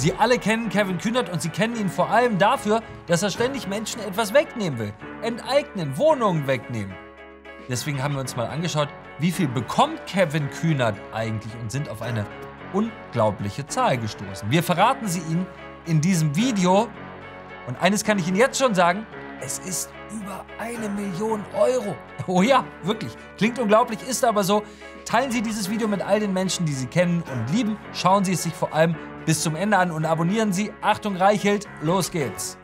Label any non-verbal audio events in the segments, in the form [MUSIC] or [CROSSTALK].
Sie alle kennen Kevin Kühnert und sie kennen ihn vor allem dafür, dass er ständig Menschen etwas wegnehmen will. Enteignen, Wohnungen wegnehmen. Deswegen haben wir uns mal angeschaut, wie viel bekommt Kevin Kühnert eigentlich und sind auf eine unglaubliche Zahl gestoßen. Wir verraten sie Ihnen in diesem Video und eines kann ich Ihnen jetzt schon sagen, es ist über eine Million Euro. [LAUGHS] Oh ja, wirklich. Klingt unglaublich, ist aber so. Teilen Sie dieses Video mit all den Menschen, die Sie kennen und lieben. Schauen Sie es sich vor allem bis zum Ende an und abonnieren Sie. Achtung, Reichelt, los geht's.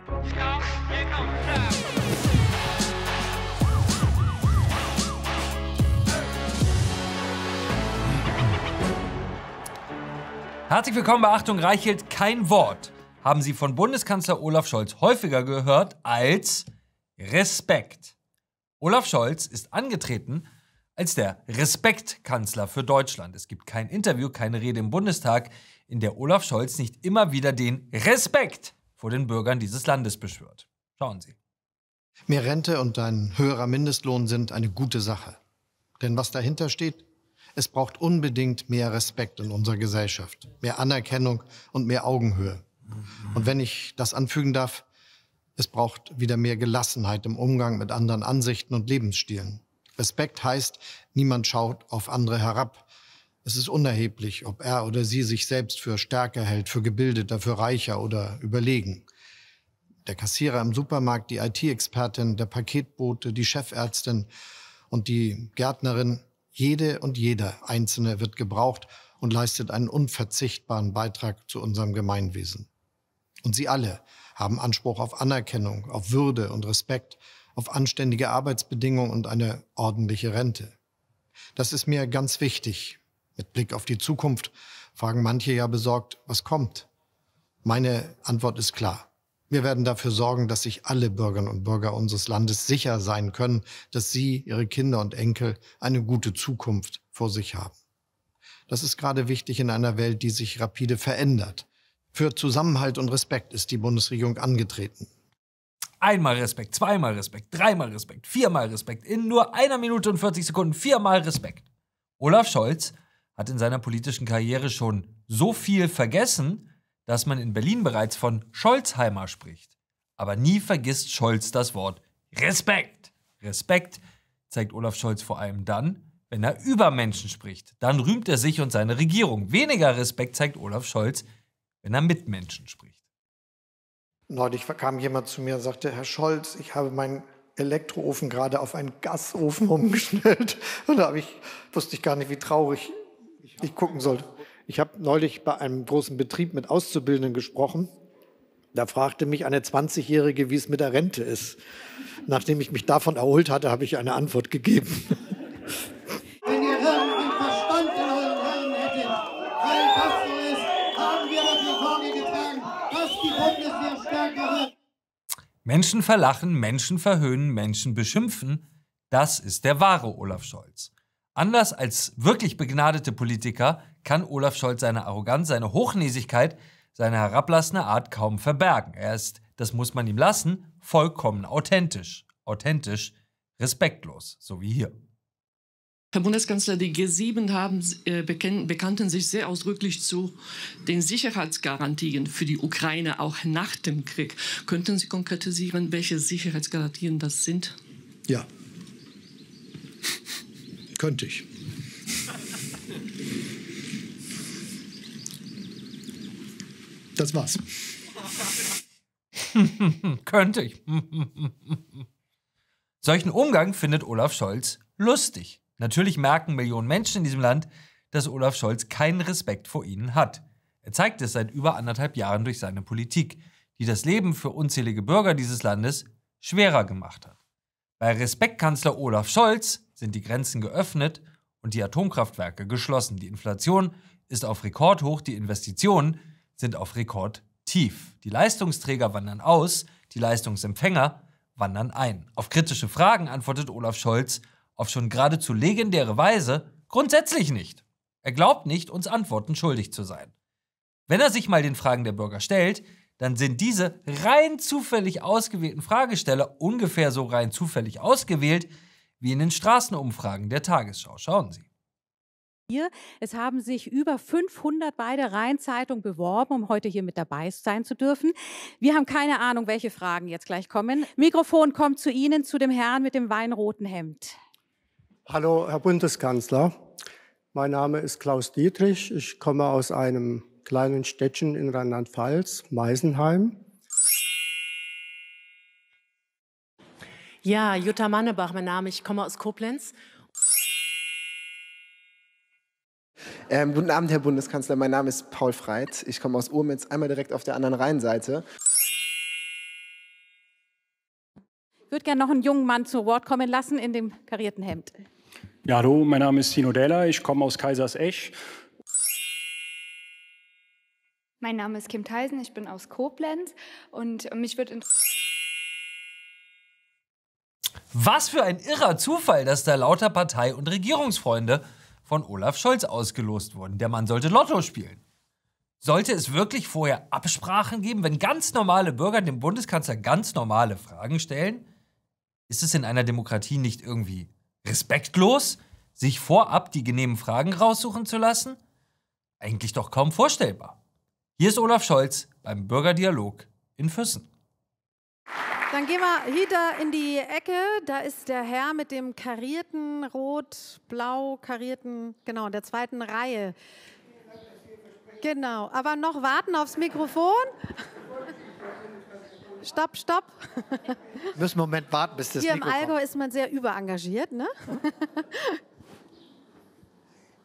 Herzlich willkommen bei Achtung Reichelt. Kein Wort haben Sie von Bundeskanzler Olaf Scholz häufiger gehört als Respekt. Olaf Scholz ist angetreten als der Respektkanzler für Deutschland. Es gibt kein Interview, keine Rede im Bundestag, in der Olaf Scholz nicht immer wieder den Respekt vor den Bürgern dieses Landes beschwört. Schauen Sie. Mehr Rente und ein höherer Mindestlohn sind eine gute Sache. Denn was dahinter steht, es braucht unbedingt mehr Respekt in unserer Gesellschaft, mehr Anerkennung und mehr Augenhöhe. Und wenn ich das anfügen darf, es braucht wieder mehr Gelassenheit im Umgang mit anderen Ansichten und Lebensstilen. Respekt heißt, niemand schaut auf andere herab. Es ist unerheblich, ob er oder sie sich selbst für stärker hält, für gebildeter, für reicher oder überlegen. Der Kassierer im Supermarkt, die IT-Expertin, der Paketbote, die Chefärztin und die Gärtnerin, jede und jeder Einzelne wird gebraucht und leistet einen unverzichtbaren Beitrag zu unserem Gemeinwesen. Und Sie alle, haben Anspruch auf Anerkennung, auf Würde und Respekt, auf anständige Arbeitsbedingungen und eine ordentliche Rente. Das ist mir ganz wichtig. Mit Blick auf die Zukunft fragen manche ja besorgt, was kommt? Meine Antwort ist klar. Wir werden dafür sorgen, dass sich alle Bürgerinnen und Bürger unseres Landes sicher sein können, dass sie, ihre Kinder und Enkel eine gute Zukunft vor sich haben. Das ist gerade wichtig in einer Welt, die sich rapide verändert für Zusammenhalt und Respekt ist die Bundesregierung angetreten. Einmal Respekt, zweimal Respekt, dreimal Respekt, viermal Respekt, in nur einer Minute und 40 Sekunden viermal Respekt. Olaf Scholz hat in seiner politischen Karriere schon so viel vergessen, dass man in Berlin bereits von Scholzheimer spricht. Aber nie vergisst Scholz das Wort Respekt. Respekt zeigt Olaf Scholz vor allem dann, wenn er über Menschen spricht. Dann rühmt er sich und seine Regierung. Weniger Respekt zeigt Olaf Scholz, wenn er mit Menschen spricht. Neulich kam jemand zu mir und sagte, Herr Scholz, ich habe meinen Elektroofen gerade auf einen Gasofen umgestellt. [LAUGHS] Und da ich, wusste ich gar nicht, wie traurig ich gucken sollte. Ich habe neulich bei einem großen Betrieb mit Auszubildenden gesprochen. Da fragte mich eine 20-Jährige, wie es mit der Rente ist. Nachdem ich mich davon erholt hatte, habe ich eine Antwort gegeben. [LAUGHS] Menschen verlachen, Menschen verhöhnen, Menschen beschimpfen, das ist der wahre Olaf Scholz. Anders als wirklich begnadete Politiker kann Olaf Scholz seine Arroganz, seine Hochnäsigkeit, seine herablassende Art kaum verbergen. Er ist, das muss man ihm lassen, vollkommen authentisch. Authentisch, respektlos, so wie hier. Herr Bundeskanzler, die G7 haben, äh, bekannten sich sehr ausdrücklich zu den Sicherheitsgarantien für die Ukraine auch nach dem Krieg. Könnten Sie konkretisieren, welche Sicherheitsgarantien das sind? Ja, könnte ich. Das war's. [LAUGHS] könnte ich. [LAUGHS] Solchen Umgang findet Olaf Scholz lustig. Natürlich merken Millionen Menschen in diesem Land, dass Olaf Scholz keinen Respekt vor ihnen hat. Er zeigt es seit über anderthalb Jahren durch seine Politik, die das Leben für unzählige Bürger dieses Landes schwerer gemacht hat. Bei Respektkanzler Olaf Scholz sind die Grenzen geöffnet und die Atomkraftwerke geschlossen. Die Inflation ist auf Rekord hoch, die Investitionen sind auf Rekord tief. Die Leistungsträger wandern aus, die Leistungsempfänger wandern ein. Auf kritische Fragen antwortet Olaf Scholz auf schon geradezu legendäre Weise grundsätzlich nicht. Er glaubt nicht, uns Antworten schuldig zu sein. Wenn er sich mal den Fragen der Bürger stellt, dann sind diese rein zufällig ausgewählten Fragesteller ungefähr so rein zufällig ausgewählt wie in den Straßenumfragen der Tagesschau. Schauen Sie. Hier. Es haben sich über 500 bei der Rheinzeitung beworben, um heute hier mit dabei sein zu dürfen. Wir haben keine Ahnung, welche Fragen jetzt gleich kommen. Mikrofon kommt zu Ihnen, zu dem Herrn mit dem weinroten Hemd. Hallo, Herr Bundeskanzler. Mein Name ist Klaus Dietrich. Ich komme aus einem kleinen Städtchen in Rheinland-Pfalz, Meisenheim. Ja, Jutta Mannebach, mein Name. Ich komme aus Koblenz. Ähm, guten Abend, Herr Bundeskanzler. Mein Name ist Paul Freit. Ich komme aus Urmitz, einmal direkt auf der anderen Rheinseite. Ich würde gerne noch einen jungen Mann zu Wort kommen lassen in dem karierten Hemd. Ja, hallo, mein Name ist Tino Della, ich komme aus Kaisersesch. Mein Name ist Kim Theisen, ich bin aus Koblenz und mich wird interessieren. Was für ein irrer Zufall, dass da lauter Partei- und Regierungsfreunde von Olaf Scholz ausgelost wurden. Der Mann sollte Lotto spielen. Sollte es wirklich vorher Absprachen geben, wenn ganz normale Bürger dem Bundeskanzler ganz normale Fragen stellen? Ist es in einer Demokratie nicht irgendwie Respektlos? Sich vorab die genehmen Fragen raussuchen zu lassen? Eigentlich doch kaum vorstellbar. Hier ist Olaf Scholz beim Bürgerdialog in Füssen. Dann gehen wir hier in die Ecke. Da ist der Herr mit dem karierten, rot-blau karierten, genau, der zweiten Reihe. Genau, aber noch warten aufs Mikrofon stopp, stopp. Wir Müssen einen Moment warten, bis das Hier Mikro im Allgäu ist man sehr überengagiert, ne? [LAUGHS]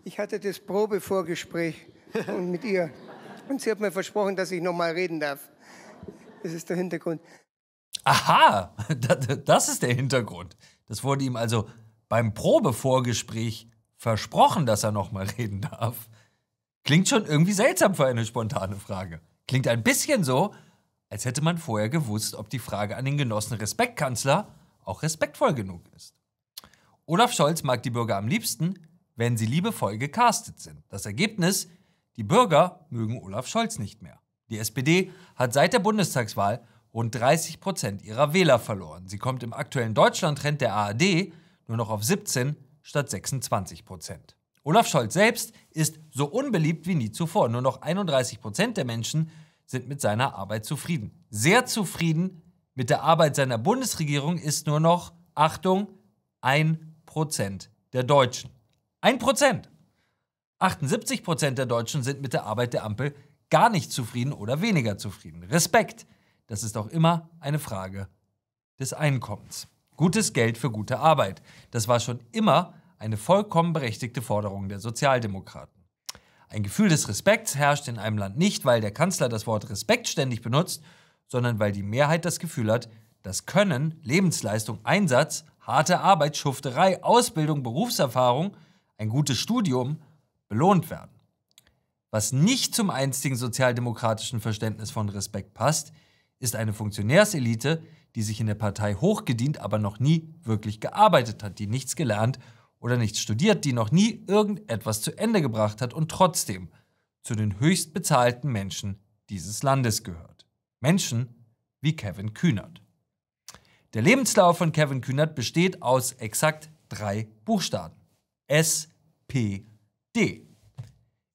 Ich hatte das Probevorgespräch mit ihr und sie hat mir versprochen, dass ich nochmal reden darf. Das ist der Hintergrund. Aha, [LAUGHS] das ist der Hintergrund. Das wurde ihm also beim Probevorgespräch versprochen, dass er nochmal reden darf. Klingt schon irgendwie seltsam für eine spontane Frage. Klingt ein bisschen so, als hätte man vorher gewusst, ob die Frage an den Genossen Respektkanzler auch respektvoll genug ist. Olaf Scholz mag die Bürger am liebsten, wenn sie liebevoll gecastet sind. Das Ergebnis, die Bürger mögen Olaf Scholz nicht mehr. Die SPD hat seit der Bundestagswahl rund 30 Prozent ihrer Wähler verloren. Sie kommt im aktuellen Deutschlandtrend der ARD nur noch auf 17 statt 26 Prozent. Olaf Scholz selbst ist so unbeliebt wie nie zuvor. Nur noch 31 Prozent der Menschen sind mit seiner Arbeit zufrieden. Sehr zufrieden mit der Arbeit seiner Bundesregierung ist nur noch, Achtung, 1% der Deutschen. 1%! 78% der Deutschen sind mit der Arbeit der Ampel gar nicht zufrieden oder weniger zufrieden. Respekt, das ist auch immer eine Frage des Einkommens. Gutes Geld für gute Arbeit, das war schon immer eine vollkommen berechtigte Forderung der Sozialdemokraten. Ein Gefühl des Respekts herrscht in einem Land nicht, weil der Kanzler das Wort Respekt ständig benutzt, sondern weil die Mehrheit das Gefühl hat, dass Können, Lebensleistung, Einsatz, harte Arbeit, Schufterei, Ausbildung, Berufserfahrung, ein gutes Studium belohnt werden. Was nicht zum einstigen sozialdemokratischen Verständnis von Respekt passt, ist eine Funktionärselite, die sich in der Partei hochgedient, aber noch nie wirklich gearbeitet hat, die nichts gelernt hat oder nichts studiert, die noch nie irgendetwas zu Ende gebracht hat und trotzdem zu den höchst bezahlten Menschen dieses Landes gehört. Menschen wie Kevin Kühnert. Der Lebenslauf von Kevin Kühnert besteht aus exakt drei Buchstaben. S, P, D.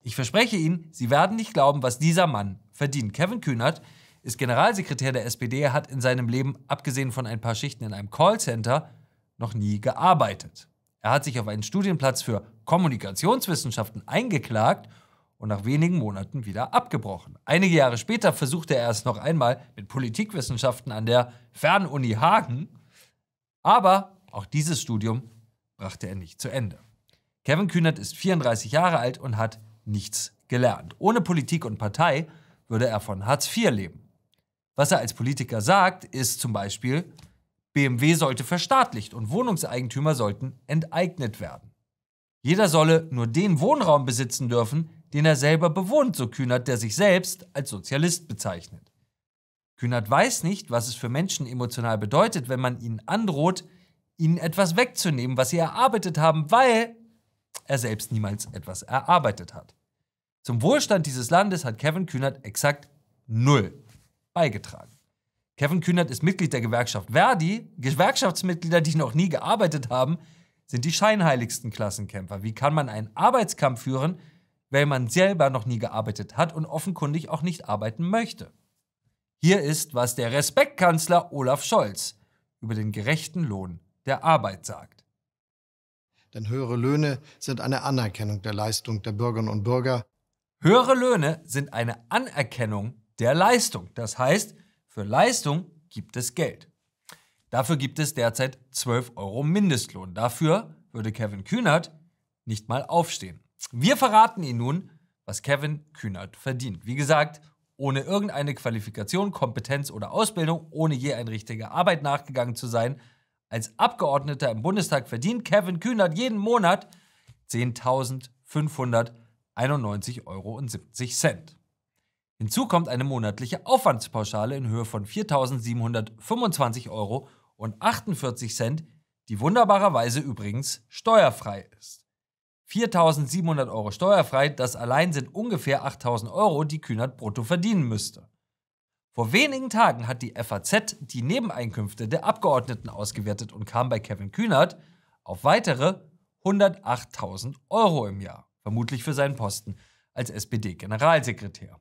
Ich verspreche Ihnen, Sie werden nicht glauben, was dieser Mann verdient. Kevin Kühnert ist Generalsekretär der SPD, hat in seinem Leben, abgesehen von ein paar Schichten in einem Callcenter, noch nie gearbeitet. Er hat sich auf einen Studienplatz für Kommunikationswissenschaften eingeklagt und nach wenigen Monaten wieder abgebrochen. Einige Jahre später versuchte er es noch einmal mit Politikwissenschaften an der Fernuni Hagen, aber auch dieses Studium brachte er nicht zu Ende. Kevin Kühnert ist 34 Jahre alt und hat nichts gelernt. Ohne Politik und Partei würde er von Hartz IV leben. Was er als Politiker sagt, ist zum Beispiel, BMW sollte verstaatlicht und Wohnungseigentümer sollten enteignet werden. Jeder solle nur den Wohnraum besitzen dürfen, den er selber bewohnt, so Kühnert, der sich selbst als Sozialist bezeichnet. Kühnert weiß nicht, was es für Menschen emotional bedeutet, wenn man ihnen androht, ihnen etwas wegzunehmen, was sie erarbeitet haben, weil er selbst niemals etwas erarbeitet hat. Zum Wohlstand dieses Landes hat Kevin Kühnert exakt null beigetragen. Kevin Kühnert ist Mitglied der Gewerkschaft Verdi. Gewerkschaftsmitglieder, die noch nie gearbeitet haben, sind die scheinheiligsten Klassenkämpfer. Wie kann man einen Arbeitskampf führen, wenn man selber noch nie gearbeitet hat und offenkundig auch nicht arbeiten möchte? Hier ist, was der Respektkanzler Olaf Scholz über den gerechten Lohn der Arbeit sagt. Denn höhere Löhne sind eine Anerkennung der Leistung der Bürgerinnen und Bürger. Höhere Löhne sind eine Anerkennung der Leistung. Das heißt, für Leistung gibt es Geld. Dafür gibt es derzeit 12 Euro Mindestlohn. Dafür würde Kevin Kühnert nicht mal aufstehen. Wir verraten Ihnen nun, was Kevin Kühnert verdient. Wie gesagt, ohne irgendeine Qualifikation, Kompetenz oder Ausbildung, ohne je ein richtiger Arbeit nachgegangen zu sein. Als Abgeordneter im Bundestag verdient Kevin Kühnert jeden Monat 10.591,70 Euro. Hinzu kommt eine monatliche Aufwandspauschale in Höhe von 4.725,48 Euro die wunderbarerweise übrigens steuerfrei ist. 4.700 Euro steuerfrei, das allein sind ungefähr 8.000 Euro, die Kühnert brutto verdienen müsste. Vor wenigen Tagen hat die FAZ die Nebeneinkünfte der Abgeordneten ausgewertet und kam bei Kevin Kühnert auf weitere 108.000 Euro im Jahr, vermutlich für seinen Posten als SPD-Generalsekretär.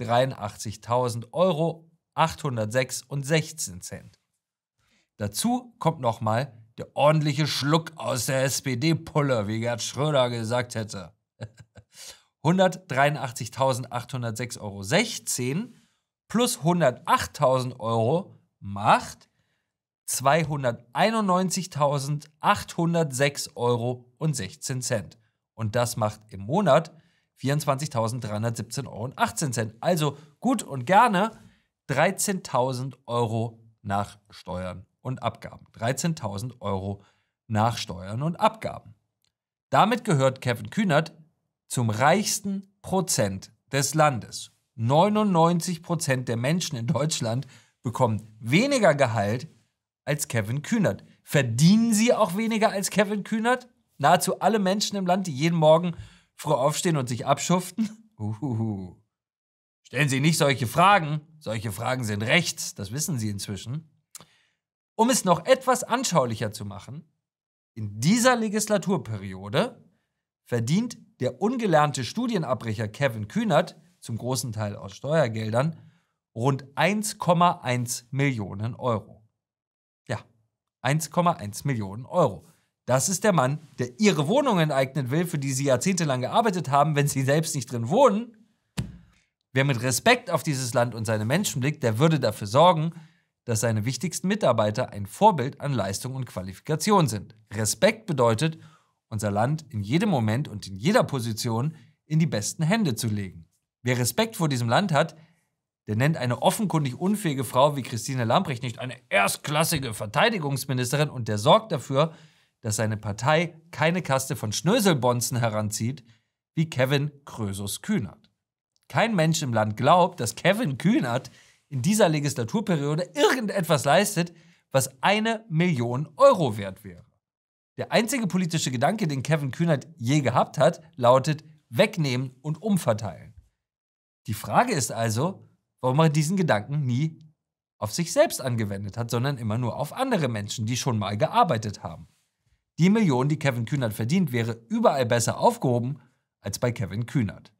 83.000 Euro 806 und 16 Cent. Dazu kommt nochmal der ordentliche Schluck aus der SPD-Pulle, wie Gerd Schröder gesagt hätte. 183.806,16 [LAUGHS] Euro plus 108.000 Euro macht 291.806,16 Euro. Und das macht im Monat 24.317,18 Euro. Also gut und gerne 13.000 Euro nach Steuern und Abgaben. 13.000 Euro nach Steuern und Abgaben. Damit gehört Kevin Kühnert zum reichsten Prozent des Landes. 99 Prozent der Menschen in Deutschland bekommen weniger Gehalt als Kevin Kühnert. Verdienen sie auch weniger als Kevin Kühnert? Nahezu alle Menschen im Land, die jeden Morgen Früh aufstehen und sich abschuften? Uhuhu. Stellen Sie nicht solche Fragen. Solche Fragen sind rechts, das wissen Sie inzwischen. Um es noch etwas anschaulicher zu machen, in dieser Legislaturperiode verdient der ungelernte Studienabbrecher Kevin Kühnert, zum großen Teil aus Steuergeldern, rund 1,1 Millionen Euro. Ja, 1,1 Millionen Euro. Das ist der Mann, der ihre Wohnung enteignen will, für die sie jahrzehntelang gearbeitet haben, wenn sie selbst nicht drin wohnen. Wer mit Respekt auf dieses Land und seine Menschen blickt, der würde dafür sorgen, dass seine wichtigsten Mitarbeiter ein Vorbild an Leistung und Qualifikation sind. Respekt bedeutet, unser Land in jedem Moment und in jeder Position in die besten Hände zu legen. Wer Respekt vor diesem Land hat, der nennt eine offenkundig unfähige Frau wie Christine Lambrecht nicht eine erstklassige Verteidigungsministerin und der sorgt dafür, dass seine Partei keine Kaste von Schnöselbonzen heranzieht, wie Kevin Krösus Kühnert. Kein Mensch im Land glaubt, dass Kevin Kühnert in dieser Legislaturperiode irgendetwas leistet, was eine Million Euro wert wäre. Der einzige politische Gedanke, den Kevin Kühnert je gehabt hat, lautet wegnehmen und umverteilen. Die Frage ist also, warum er diesen Gedanken nie auf sich selbst angewendet hat, sondern immer nur auf andere Menschen, die schon mal gearbeitet haben. Die Million, die Kevin Kühnert verdient, wäre überall besser aufgehoben als bei Kevin Kühnert.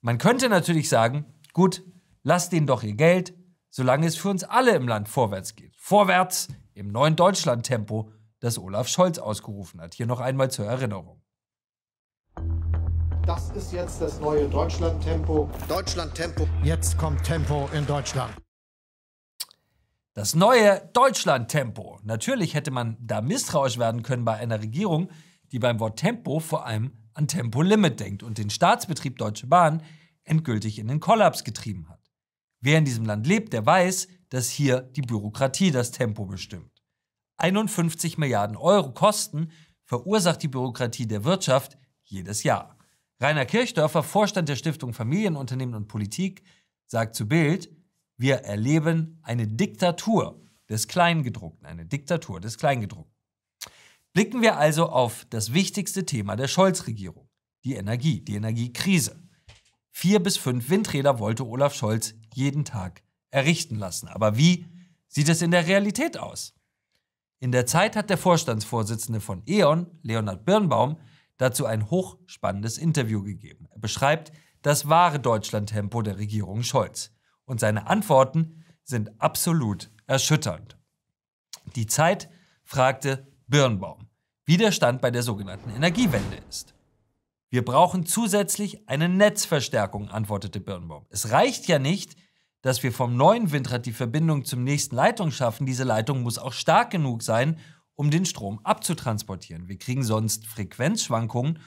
Man könnte natürlich sagen, gut, lasst ihnen doch ihr Geld, solange es für uns alle im Land vorwärts geht. Vorwärts im neuen Deutschland-Tempo, das Olaf Scholz ausgerufen hat. Hier noch einmal zur Erinnerung. Das ist jetzt das neue Deutschland-Tempo. Deutschland-Tempo. Jetzt kommt Tempo in Deutschland. Das neue Deutschland-Tempo. Natürlich hätte man da misstrauisch werden können bei einer Regierung, die beim Wort Tempo vor allem an Tempolimit denkt und den Staatsbetrieb Deutsche Bahn endgültig in den Kollaps getrieben hat. Wer in diesem Land lebt, der weiß, dass hier die Bürokratie das Tempo bestimmt. 51 Milliarden Euro Kosten verursacht die Bürokratie der Wirtschaft jedes Jahr. Rainer Kirchdörfer, Vorstand der Stiftung Familienunternehmen und Politik, sagt zu Bild, wir erleben eine Diktatur des Kleingedruckten, eine Diktatur des Kleingedruckten. Blicken wir also auf das wichtigste Thema der Scholz-Regierung, die Energie, die Energiekrise. Vier bis fünf Windräder wollte Olaf Scholz jeden Tag errichten lassen. Aber wie sieht es in der Realität aus? In der Zeit hat der Vorstandsvorsitzende von E.ON, Leonhard Birnbaum, dazu ein hochspannendes Interview gegeben. Er beschreibt das wahre Deutschland-Tempo der Regierung Scholz und seine Antworten sind absolut erschütternd. Die Zeit fragte Birnbaum, wie der Stand bei der sogenannten Energiewende ist. Wir brauchen zusätzlich eine Netzverstärkung, antwortete Birnbaum. Es reicht ja nicht, dass wir vom neuen Windrad die Verbindung zum nächsten Leitung schaffen. Diese Leitung muss auch stark genug sein, um den Strom abzutransportieren. Wir kriegen sonst Frequenzschwankungen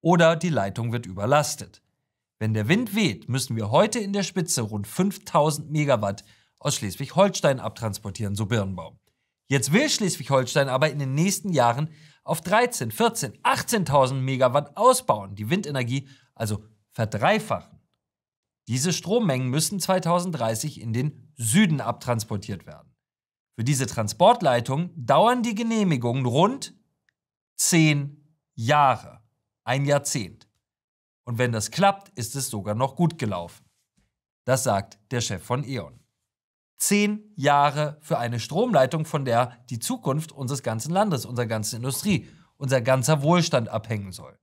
oder die Leitung wird überlastet. Wenn der Wind weht, müssen wir heute in der Spitze rund 5000 Megawatt aus Schleswig-Holstein abtransportieren, so Birnbaum. Jetzt will Schleswig-Holstein aber in den nächsten Jahren auf 13, 14, 18.000 Megawatt ausbauen, die Windenergie also verdreifachen. Diese Strommengen müssen 2030 in den Süden abtransportiert werden. Für diese Transportleitung dauern die Genehmigungen rund 10 Jahre, ein Jahrzehnt. Und wenn das klappt, ist es sogar noch gut gelaufen. Das sagt der Chef von E.ON. Zehn Jahre für eine Stromleitung, von der die Zukunft unseres ganzen Landes, unserer ganzen Industrie, unser ganzer Wohlstand abhängen soll.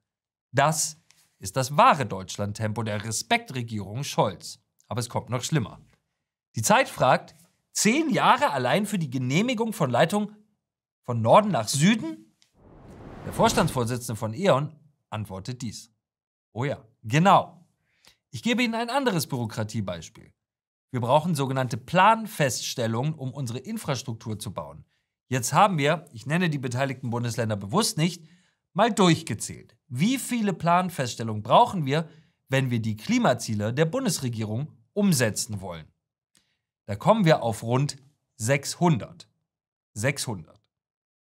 Das ist das wahre Deutschland-Tempo der Respektregierung Scholz. Aber es kommt noch schlimmer. Die Zeit fragt, zehn Jahre allein für die Genehmigung von Leitungen von Norden nach Süden? Der Vorstandsvorsitzende von E.ON antwortet dies. Oh ja, genau. Ich gebe Ihnen ein anderes Bürokratiebeispiel. Wir brauchen sogenannte Planfeststellungen, um unsere Infrastruktur zu bauen. Jetzt haben wir, ich nenne die beteiligten Bundesländer bewusst nicht, mal durchgezählt. Wie viele Planfeststellungen brauchen wir, wenn wir die Klimaziele der Bundesregierung umsetzen wollen? Da kommen wir auf rund 600. 600.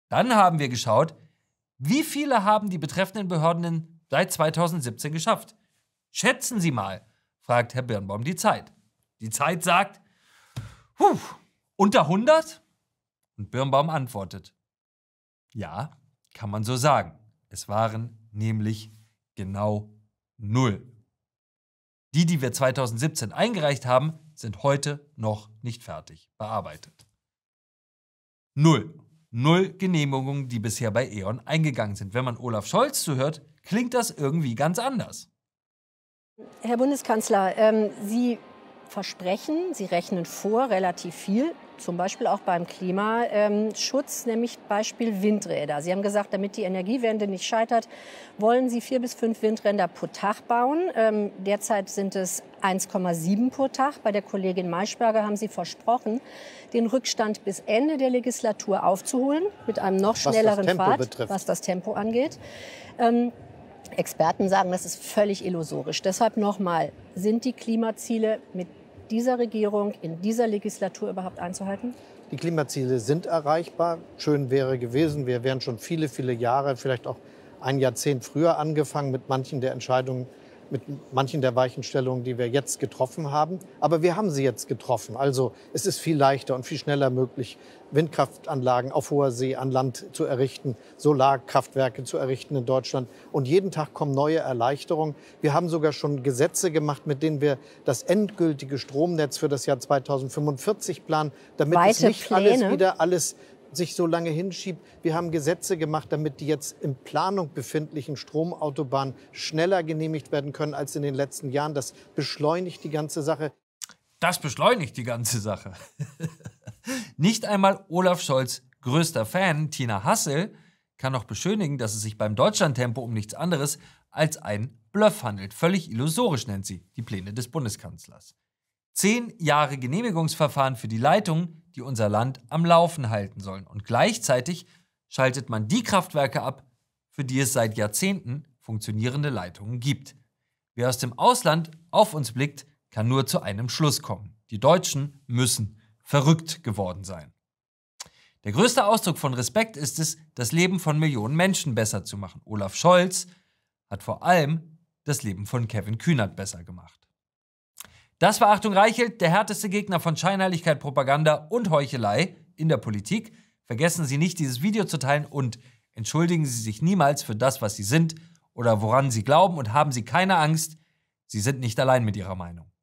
Dann haben wir geschaut, wie viele haben die betreffenden Behörden seit 2017 geschafft. Schätzen Sie mal, fragt Herr Birnbaum die Zeit. Die Zeit sagt, puh, unter 100? Und Birnbaum antwortet, ja, kann man so sagen. Es waren nämlich genau null. Die, die wir 2017 eingereicht haben, sind heute noch nicht fertig bearbeitet. Null. Null Genehmigungen, die bisher bei E.ON eingegangen sind. Wenn man Olaf Scholz zuhört, klingt das irgendwie ganz anders. Herr Bundeskanzler, ähm, Sie versprechen, Sie rechnen vor relativ viel, zum Beispiel auch beim Klimaschutz, ähm, nämlich Beispiel Windräder. Sie haben gesagt, damit die Energiewende nicht scheitert, wollen Sie vier bis fünf Windräder pro Tag bauen. Ähm, derzeit sind es 1,7 pro Tag. Bei der Kollegin Maischberger haben Sie versprochen, den Rückstand bis Ende der Legislatur aufzuholen, mit einem noch schnelleren was Fahrt, betrifft. was das Tempo angeht. Ähm, Experten sagen, das ist völlig illusorisch. Deshalb nochmal, sind die Klimaziele mit dieser Regierung in dieser Legislatur überhaupt einzuhalten? Die Klimaziele sind erreichbar. Schön wäre gewesen, wir wären schon viele, viele Jahre, vielleicht auch ein Jahrzehnt früher angefangen mit manchen der Entscheidungen, mit manchen der Weichenstellungen, die wir jetzt getroffen haben. Aber wir haben sie jetzt getroffen. Also es ist viel leichter und viel schneller möglich, Windkraftanlagen auf hoher See an Land zu errichten, Solarkraftwerke zu errichten in Deutschland. Und jeden Tag kommen neue Erleichterungen. Wir haben sogar schon Gesetze gemacht, mit denen wir das endgültige Stromnetz für das Jahr 2045 planen, damit Weite es nicht Pläne. alles wieder alles sich so lange hinschiebt. Wir haben Gesetze gemacht, damit die jetzt in Planung befindlichen Stromautobahnen schneller genehmigt werden können als in den letzten Jahren. Das beschleunigt die ganze Sache. Das beschleunigt die ganze Sache. [LAUGHS] Nicht einmal Olaf Scholz größter Fan, Tina Hassel, kann noch beschönigen, dass es sich beim Deutschlandtempo um nichts anderes als einen Bluff handelt. Völlig illusorisch nennt sie die Pläne des Bundeskanzlers zehn Jahre Genehmigungsverfahren für die Leitungen, die unser Land am Laufen halten sollen. Und gleichzeitig schaltet man die Kraftwerke ab, für die es seit Jahrzehnten funktionierende Leitungen gibt. Wer aus dem Ausland auf uns blickt, kann nur zu einem Schluss kommen. Die Deutschen müssen verrückt geworden sein. Der größte Ausdruck von Respekt ist es, das Leben von Millionen Menschen besser zu machen. Olaf Scholz hat vor allem das Leben von Kevin Kühnert besser gemacht. Das war Achtung Reichelt, der härteste Gegner von Scheinheiligkeit, Propaganda und Heuchelei in der Politik. Vergessen Sie nicht, dieses Video zu teilen und entschuldigen Sie sich niemals für das, was Sie sind oder woran Sie glauben und haben Sie keine Angst, Sie sind nicht allein mit Ihrer Meinung.